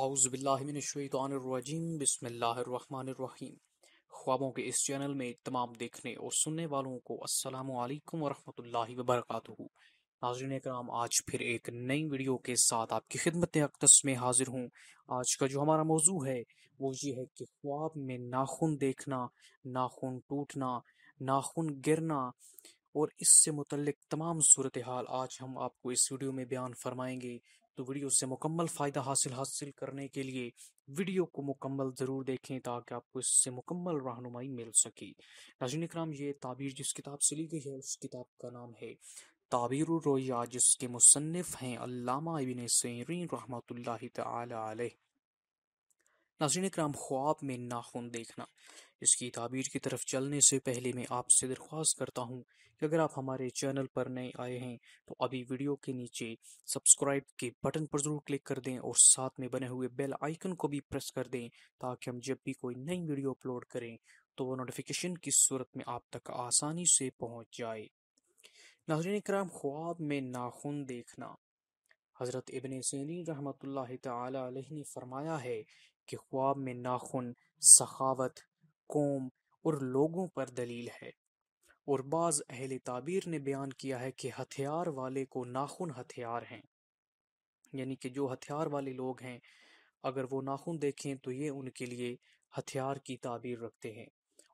आउज़बिल्लिमिनशैतरवाजीम बसमीम ख्वाबों के इस चैनल में तमाम देखने और सुनने वालों को असलकम वरहमल वबरक नाजरन कराम आज फिर एक नई वीडियो के साथ आपकी खिदमत अकदस में हाजिर हूँ आज का जो हमारा मौजू है वो ये है कि ख्वाब में नाखून देखना नाखून टूटना नाखून गिरना और इससे मुतलक तमाम सूरत हाल आज हम आपको इस वीडियो में बयान फरमाएंगे तो वीडियो से मुकम्मल फ़ायदा हासिल हासिल करने के लिए वीडियो को मुकम्मल ज़रूर देखें ताकि आपको इससे मुकम्मल रहनुमाई मिल सके नाजिन कराम ये ताबीर जिस किताब से ली गई है उस किताब का नाम है ताबीर रोया जिसके मुसनफ़ हैं अल्लामा इबिन सैरीन रहमत ला नाजीन कराम ख्वाब में नाखून देखना इसकी ताबीर की तरफ चलने से पहले मैं आपसे दरख्वास्त करता हूँ कि अगर आप हमारे चैनल पर नए आए हैं तो अभी वीडियो के नीचे सब्सक्राइब के बटन पर ज़रूर क्लिक कर दें और साथ में बने हुए बेल आइकन को भी प्रेस कर दें ताकि हम जब भी कोई नई वीडियो अपलोड करें तो वो नोटिफिकेशन की सूरत में आप तक आसानी से पहुँच जाए नाजरन कराम ख्वाब में नाखून देखना हज़रत इबन सैनी रहमत ला तरमाया है कि ख्वाब में नाखुन सखावत कौम और लोगों पर दलील है और बाज़ अहल ताबीर ने बयान किया है कि हथियार वाले को नाखुन हथियार हैं यानी कि जो हथियार वाले लोग हैं अगर वो नाखुन देखें तो ये उनके लिए हथियार की ताबीर रखते हैं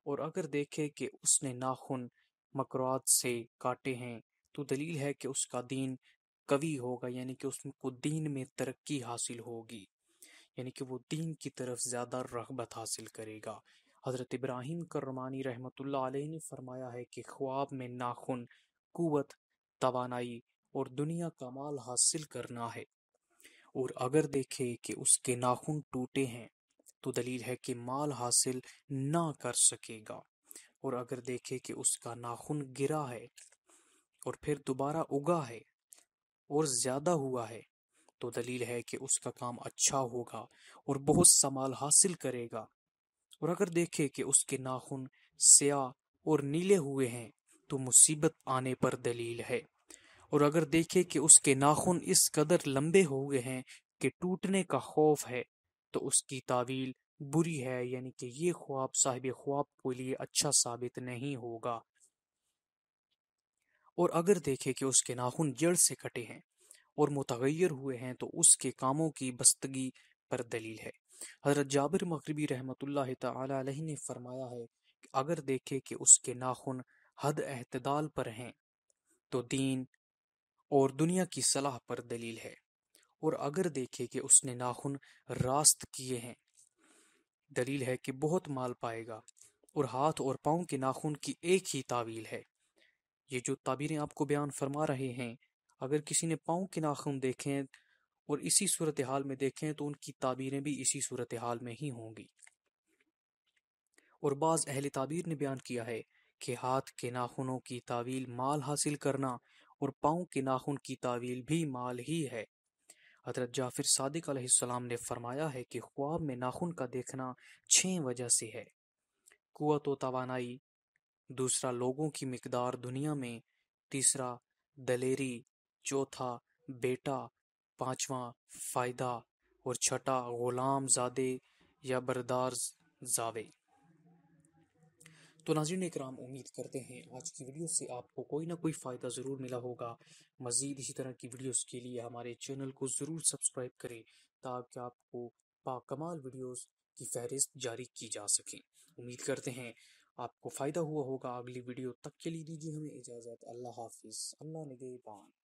और अगर देखें कि उसने नाखुन मकरात से काटे हैं तो दलील है कि उसका दीन कवि होगा यानी कि उसको दीन में तरक्की हासिल होगी यानी कि वो दीन की तरफ ज़्यादा रगबत हासिल करेगा हज़रत इब्राहिम करमानी रहमत ने फरमाया है कि ख्वाब में नाखुन कुवत तोानाई और दुनिया का माल हासिल करना है और अगर देखे कि उसके नाखून टूटे हैं तो दलील है कि माल हासिल ना कर सकेगा और अगर देखे कि उसका नाखून गिरा है और फिर दोबारा उगा है और ज़्यादा हुआ है तो दलील है कि उसका काम अच्छा होगा और बहुत समाल हासिल करेगा और अगर देखे कि उसके नाखून स्याह और नीले हुए हैं तो मुसीबत आने पर दलील है और अगर देखे कि उसके नाखून इस कदर लंबे हो गए हैं कि टूटने का खौफ है तो उसकी तावील बुरी है यानी कि ये ख्वाब साहिब ख्वाब के लिए अच्छा साबित नहीं होगा और अगर देखे कि उसके नाखून जड़ से कटे हैं और मुतगैर हुए हैं तो उसके कामों की बस्तगी पर दलील है हजरत जाबिर मकरबी रहमत तही ने फरमाया है कि अगर देखे कि उसके नाखुन हद अहतदाल पर हैं तो दीन और दुनिया की सलाह पर दलील है और अगर देखे कि उसने नाखुन रास्त किए हैं दलील है कि बहुत माल पाएगा और हाथ और पाँव के नाखून की एक ही तावील है ये जो ताबीरें आपको बयान फरमा रहे हैं अगर किसी ने पाँव के नाखून देखें और इसी सूरत हाल में देखें तो उनकी ताबीरें भी इसी सूरत हाल में ही होंगी और बाज़ अहल ताबीर ने बयान किया है कि हाथ के नाखूनों की तावील माल हासिल करना और पाँव के नाखून की तावील भी माल ही है हजरत जाफिर सादिक सलाम ने फरमाया है कि ख्वाब में नाखून का देखना छः वजह से है कुत व तोानाई दूसरा लोगों की मकदार दुनिया में तीसरा दलेरी चौथा बेटा पांचवा फ़ायदा और छठा ग़ुलाम ज़ादे या बरदार जावे तो नाजिन कराम उम्मीद करते हैं आज की वीडियो से आपको कोई ना कोई फ़ायदा ज़रूर मिला होगा मज़ीद इसी तरह की वीडियोस के लिए हमारे चैनल को ज़रूर सब्सक्राइब करें ताकि आपको पाकमाल वीडियोस की फहरिस्त जारी की जा सके उम्मीद करते हैं आपको फ़ायदा हुआ होगा अगली वीडियो तक के लिए दीजिए हमें इजाज़त अल्लाह हाफिज़ अल्लाह नगेबान